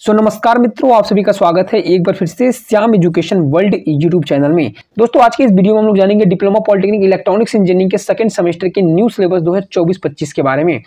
सो so, नमस्कार मित्रों आप सभी का स्वागत है एक बार फिर से Shyam education world YouTube channel में दोस्तों आज के इस वीडियो में हम लोग जानेंगे डिप्लोमा पॉलिटेक्निक इलेक्ट्रॉनिक्स इंजीनियरिंग के सेकंड सेमेस्टर के न्यू सिलेबस 2024-25 के बारे में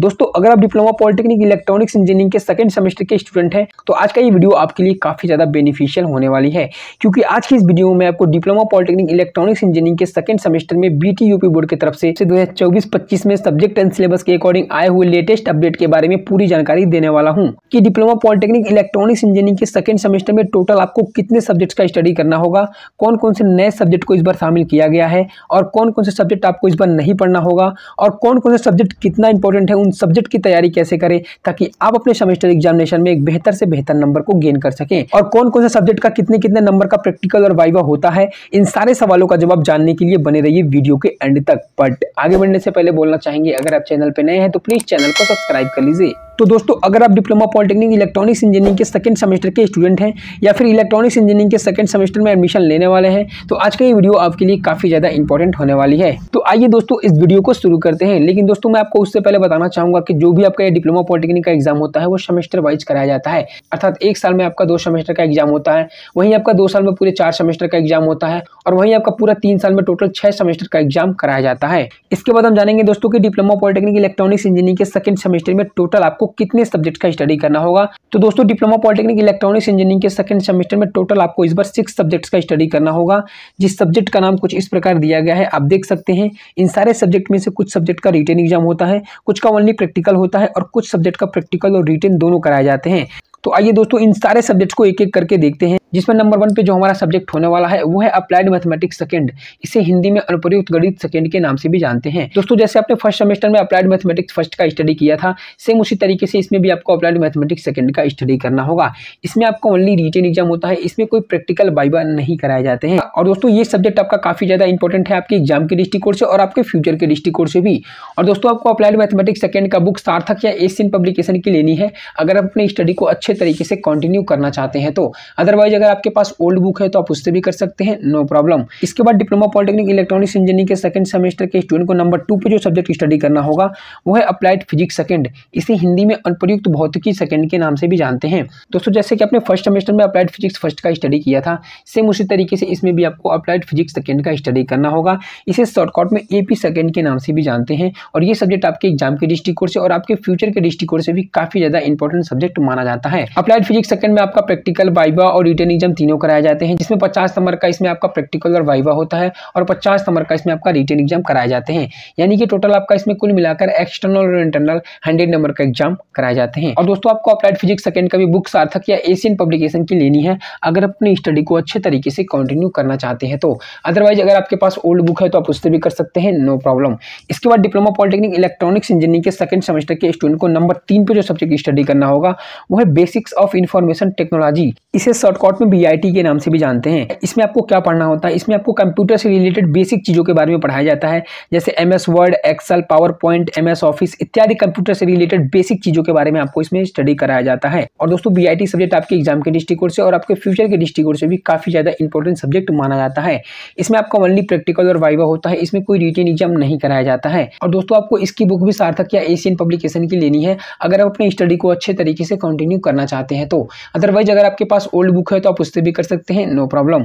दोस्तों अगर आप डिप्लोमा पॉलिटेक्निक इलेक्ट्रॉनिक्स इंजीनियरिंग के सेकंड सेमेस्टर के स्टूडेंट हैं तो आज का ये वीडियो आपके लिए काफ़ी ज़्यादा बेनिफिशियल होने वाली है क्योंकि आज की इस वीडियो में आपको डिप्लोमा पॉलिटेक्निक इलेक्ट्रॉनिक्स इंजीनियरिंग के सेकंड सेमेस्टर में बी बोर्ड की तरफ से दो हज़ार में सब्जेक्ट एंड सिलेबस के अकॉर्डिंग आए हुए लेटेस्ट अपडेट के बारे में पूरी जानकारी देने वाला हूँ कि diploma polytechnic polytechnic electronics engineering के सेकेंड सेमेस्टर में टोटल आपको कितने सब्जेक्ट्स का स्टडी करना होगा कौन कौन से नए सब्जेक्ट को इस बार शामिल किया गया है और कौन कौन से सब्जेक्ट आपको इस बार नहीं पढ़ना होगा और कौन कौन से सब्जेक्ट कितना इंपॉर्टेंट है उन सब्जेक्ट की तैयारी कैसे करें ताकि आप अपने सेमेस्टर एग्जामिनेशन में एक बेहतर से बेहतर नंबर को गेन कर सकें और कौन कौन से सब्जेक्ट का कितने कितने नंबर का प्रैक्टिकल और वाइवा होता है इन सारे सवालों का जवाब जानने के लिए बने रहिए वीडियो के एंड तक बट आगे बढ़ने से पहले बोलना चाहेंगे अगर आप चैनल पर नए हैं तो प्लीज़ चैनल को सब्सक्राइब कर लीजिए तो दोस्तों अगर आप डिप्लोमा पॉलिटेक्निक इलेक्ट्रॉनिक्स इंजीनियरिंग के सेकंड सेमेस्टर के स्टूडेंट हैं या फिर इलेक्ट्रॉनिक्स इंजीनियरिंग के सेकंड सेमेस्टर में एडमिशन लेने वाले हैं तो आज का ये वीडियो आपके लिए काफ़ी ज़्यादा इंपॉर्टेंट होने वाली है तो आइए दोस्तों इस वीडियो को शुरू करते हैं लेकिन दोस्तों मैं आपको उससे पहले बताना चाहूँगा कि जो भी आपका डिप्लोमा पॉलिटेक्निक का एग्जाम होता है वो सेमेस्टर वाइज कराया जाता है अर्थात एक साल में आपका दो सेमेस्टर का एग्जाम होता है वहीं आपका दो साल में पूरे चार सेमेस्टर का एग्जाम होता है और वहीं आपका पूरा तीन साल में टोटल छह सेमेस्टर का एग्जाम कराया जाता है इसके बाद हम जानेंगे दोस्तों कि डिप्लोमा पॉलिटेक्निक इलेक्ट्रॉनिक्स इंजीनियरिंग के सेकंड सेमेस्टर में टोटल आपको कितने सब्जेक्ट का स्टडी करना होगा तो दोस्तों डिप्लोमा पॉलिटेक्निक इलेक्ट्रॉनिक्स इंजीनियरिंग के सेकंड सेमेस्टर में टोटल आपको इस बार सिक्स सब्जेक्ट्स का स्टडी करना होगा जिस सब्जेक्ट का नाम कुछ इस प्रकार दिया गया है आप देख सकते हैं इन सारे सब्जेक्ट में से कुछ सब्जेक्ट का रिटर्न एग्जाम होता है कुछ का ओनली प्रैक्टिकल होता है और कुछ सब्जेक्ट का प्रैक्टिकल और रिटर्न दोनों कराए जाते हैं तो आइए दोस्तों इन सारे सब्जेक्ट को एक एक करके देखते हैं जिसमें नंबर वन पे जो हमारा सब्जेक्ट होने वाला है वो है अप्लाइड मैथमेटिक्स सेकेंड इसे हिंदी में अनुप्रयुक्त गणित सेकेंड के नाम से भी जानते हैं दोस्तों जैसे आपने फर्स्ट सेमेस्टर में अप्लाइड मैथमेटिक्स फर्स्ट का स्टडी किया था सेम उसी तरीके से इसमें भी आपको अप्लाइड मैथमेटिक्स सेकेंड का स्टडी करना होगा इसमें आपको ओनली रिटेन एग्जाम होता है इसमें कोई प्रैक्टिकल बाइबा नहीं कराए जाते हैं और दोस्तों ये सब्जेक्ट आपका काफी ज्यादा इंपॉर्टेंट है आपके एग्जाम के दृष्टिकोण से और आपके फ्यूचर के दृष्टिकोण से भी और दोस्तों आपको अप्लाइड मैथमेटिक्स सेकेंड का बुक सार्थक या एशियन पब्लिकेशन की लेनी है अगर आप अपनी स्टडी को अच्छे तरीके से कंटिन्यू करना चाहते हैं तो अदरवाइज अगर आपके पास ओल्ड बुक है तो आप उससे भी कर सकते हैं नो प्रॉब्लम इसके बाद डिप्लोमा पॉलिटेक्निक इलेक्ट्रॉनिक्स इंजीनियरिंग के सेकंड सेमेस्टर के स्टूडेंट को नंबर टू पे जो सब्जेक्ट स्टडी करना होगा वो है अप्लाइड फिजिक्स सेकंड इसे हिंदी में अनुप्रयुक्त भौतिकी सेकंड के नाम से भी जानते हैं दोस्तों जैसे कि आपने फर्स्ट सेमेस्टर में अप्लाइड फिजिक्स फर्स्ट का स्टडी किया था सेम उसी तरीके से इसमें भी आपको अप्लाइड फिजिक्स सेकेंड का स्टडी करना होगा इसे शॉर्टकट में ए पी के नाम से भी जानते हैं और ये सब्जेक्ट आपके एग्जाम के दृष्टिकोण से और आपके फ्यूचर के दृष्टिकोण से भी काफी ज्यादा इंपॉर्टेंट सब्जेक्ट माना जाता है अप्लाइड फिजिक्स सेकंड में आपका प्रैक्टिकल बाइबा और रिटर्न एग्जाम तीनों कराए जाते हैं जिसमें पचास नंबर का इसमें आपका प्रैक्टिकल और वाइवा होता है और पचास नंबर का इसमें आपका रिटर्न एग्जाम कराए जाते हैं यानी कि टोटल आपका इसमें कुल मिलाकर एक्सटर्नल और इंटरनल हंड्रेड नंबर का एग्जाम कराए जाते हैं और दोस्तों आपको अप्लाइड फिजिक्स सेकेंड का भी बुक सार्थक या एशियन पब्लिकेशन की लेनी है अगर अपनी स्टडी को अच्छे तरीके से कंटिन्यू करना चाहते हैं तो अदरवाइज अगर आपके पास ओल्ड बुक है तो आप उससे भी कर सकते हैं नो प्रॉब्लम इसके बाद डिप्लोमा पॉलिटेक्निक इलेक्ट्रॉनिक्स इंजीनियरिंग के सेकंड सेमेस्टर के स्टूडेंट को नंबर तीन पर जो सब्जेक्ट स्टडी करना होगा वो है बेसिक्स ऑफ इन्फॉर्मेशन टेक्नोलॉजी इसे शॉर्टकट में बी के नाम से भी जानते हैं इसमें आपको क्या पढ़ना होता है इसमें आपको कंप्यूटर से रिलेटेड बेसिक चीज़ों के बारे में पढ़ाया जाता है जैसे M S Word Excel PowerPoint M S Office इत्यादि कंप्यूटर से रिलेटेड बेसिक चीज़ों के बारे में आपको इसमें स्टडी कराया जाता है और दोस्तों बी सब्जेक्ट आपके एग्जाम के दृष्टिकोण से और आपके फ्यूचर के दृष्टिकोण से भी काफ़ी ज़्यादा इंपॉर्टेंट सब्जेक्ट माना जाता है इसमें आपका ओनली प्रैक्टिकल और वाइवा होता है इसमें कोई रिटेन एग्जाम नहीं कराया जाता है और दोस्तों आपको इसकी बुक भी सार्थक या एशियन पब्लिकेशन की लेनी है अगर आप अपनी स्टडी को अच्छे तरीके से कंटिन्यू करना चाहते हैं तो अदरवाइज अगर आपके पास ओल्ड बुक है तो आप उससे भी कर सकते हैं नो प्रॉब्लम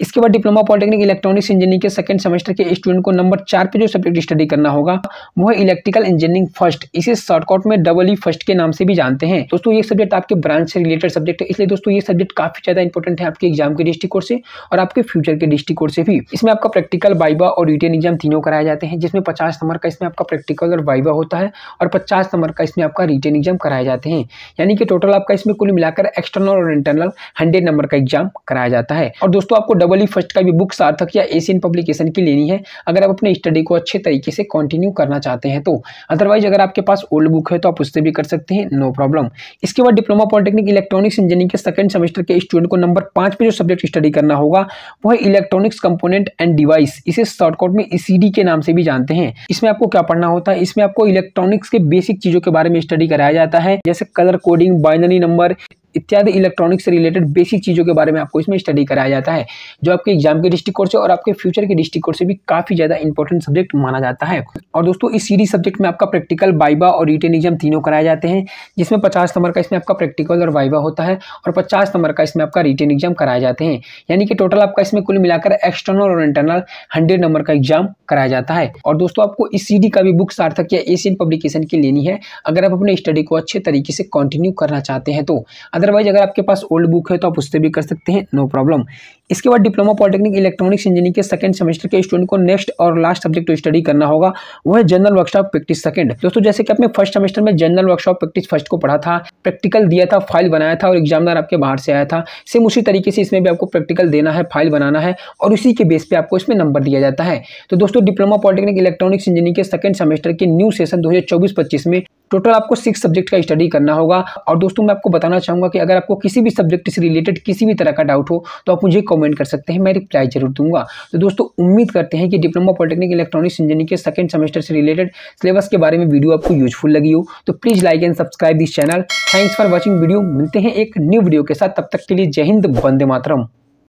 इसके बाद डिप्लोमा पॉलिटेक्निक इलेक्ट्रॉनिक्स इंजीनियरिंग के सेकंड सेमेस्टर के स्टूडेंट को नंबर चार पे जो सब्जेक्ट स्टडी करना होगा वो है इलेक्ट्रिकल इंजीनियरिंग फर्स्ट इसे शॉर्टकट में डबल ई फर्स्ट के नाम से भी जानते हैं दोस्तों ये सब्जेक्ट आपके ब्रांच से रिलेटेड सब्जेक्ट है इसलिए दोस्तों ये सब्जेक्ट काफी ज्यादा इंपॉर्टेंट है आपके एग्जाम के डिस्ट्रिक्ट से और आपके फ्यूचर के डिस्ट्रिक्ट से भी इसमें आपका प्रैक्टिकल वाइबा और रिटेन एग्जाम तीनों कराए जाते हैं जिसमें पचास नंबर का इसमें आपका प्रैक्टिकल और वाइबा होता है और पचास नंबर का इसमें आपका रिटेन एग्जाम कराए जाते हैं यानी कि टोटल आपका इसमें कुल मिलाकर एक्सटर्नल और इंटरनल हंड्रेड नंबर का एग्जाम कराया जाता है और दोस्तों आपको डबल ई फर्स्ट का भी बुक सार्थक या एशियन पब्लिकेशन की लेनी है अगर आप अपने स्टडी को अच्छे तरीके से कंटिन्यू करना चाहते हैं तो अदरवाइज अगर आपके पास ओल्ड बुक है तो आप उससे भी कर सकते हैं नो प्रॉब्लम इसके बाद डिप्लोमा पॉलिटेक्निक इलेक्ट्रॉनिक्स इंजीनियरिंग के सेकंड सेमेस्टर के स्टूडेंट को नंबर पांच पे जो सब्जेक्ट स्टडी करना होगा वह इलेक्ट्रॉनिक्स कंपोनेंट एंड डिवाइस इसे शॉर्टकट में ईसीडी e के नाम से भी जानते हैं इसमें आपको क्या पढ़ना होता है इसमें आपको इलेक्ट्रॉनिक्स के बेसिक चीज़ों के बारे में स्टडी कराया जाता है जैसे कलर कोडिंग बाइनरी नंबर इत्यादि इलेक्ट्रॉनिक्स से रिलेटेड बेसिक चीज़ों के बारे में आपको इसमें स्टडी कराया जाता है जो आपके एग्जाम के डिस्ट्रिक्ट से और आपके फ्यूचर के डिस्ट्रिक्ट से भी काफ़ी ज़्यादा इंपॉर्टेंट सब्जेक्ट माना जाता है और दोस्तों इस सीरीज सब्जेक्ट में आपका प्रैक्टिकल वाइवा और रिटेन एग्जाम तीनों कराए जाते हैं जिसमें पचास नंबर का इसमें आपका प्रैक्टिकल और वाइवा होता है और पचास नंबर का इसमें आपका रिटेन एग्जाम कराए जाते हैं यानी कि टोटल आपका इसमें कुल मिलाकर एक्सटर्नल और इंटरनल हंड्रेड नंबर का एग्जाम कराया जाता है और दोस्तों आपको इस सीडी का भी बुक सार्थक या एशियन पब्लिकेशन की लेनी है अगर आप अपने स्टडी को अच्छे तरीके से कंटिन्यू करना चाहते हैं तो अदर अदरवाइज अगर आपके पास ओल्ड बुक है तो आप उससे भी कर सकते हैं नो प्रॉब्लम इसके बाद डिप्लोमा पॉलिटेक्निक इलेक्ट्रॉनिक्स इंजीनियरिंग के सेकंड सेमेस्टर के स्टूडेंट को नेक्स्ट और लास्ट सब्जेक्ट टू स्टडी करना होगा वह है जनरल वर्कशॉप प्रैक्टिस सेकंड दोस्तों जैसे कि आपने फर्स्ट सेमेस्टर में जनरल वर्कशॉप प्रैक्टिस फर्स्ट को पढ़ा था प्रैक्टिकल दिया था फाइल बनाया था और एग्जामदार आपके बाहर से आया था सेम उसी तरीके से इसमें भी आपको प्रैक्टिकल देना है फाइल बनाना है और उसी के बेस पर आपको इसमें नंबर दिया जाता है तो दोस्तों डिप्लोमा पॉलिटेक्निक इलेक्ट्रॉनिक्स इंजीनियरिंग के सेकंड सेमेस्टर के न्यू सेशन दो हज़ार में टोटल आपको सिक्स सब्जेक्ट का स्टडी करना होगा और दोस्तों मैं आपको बताना चाहूँगा कि अगर आपको किसी भी सब्जेक्ट से रिलेटेड किसी भी तरह का डाउट हो तो आप मुझे कमेंट कर सकते हैं मैं रिप्लाई जरूर दूंगा तो दोस्तों उम्मीद करते हैं कि डिप्लोमा पॉलिटेक्निक इलेक्ट्रॉनिक्स इंजीनियरिंग के सेकंड सेमेस्टर से रिलेटेड सिलेबस के बारे में वीडियो आपको यूजफुल लगी हो तो please like and subscribe this channel thanks for watching video मिलते हैं एक न्यू वीडियो के साथ तब तक के लिए जय हिंद बंदे मातरम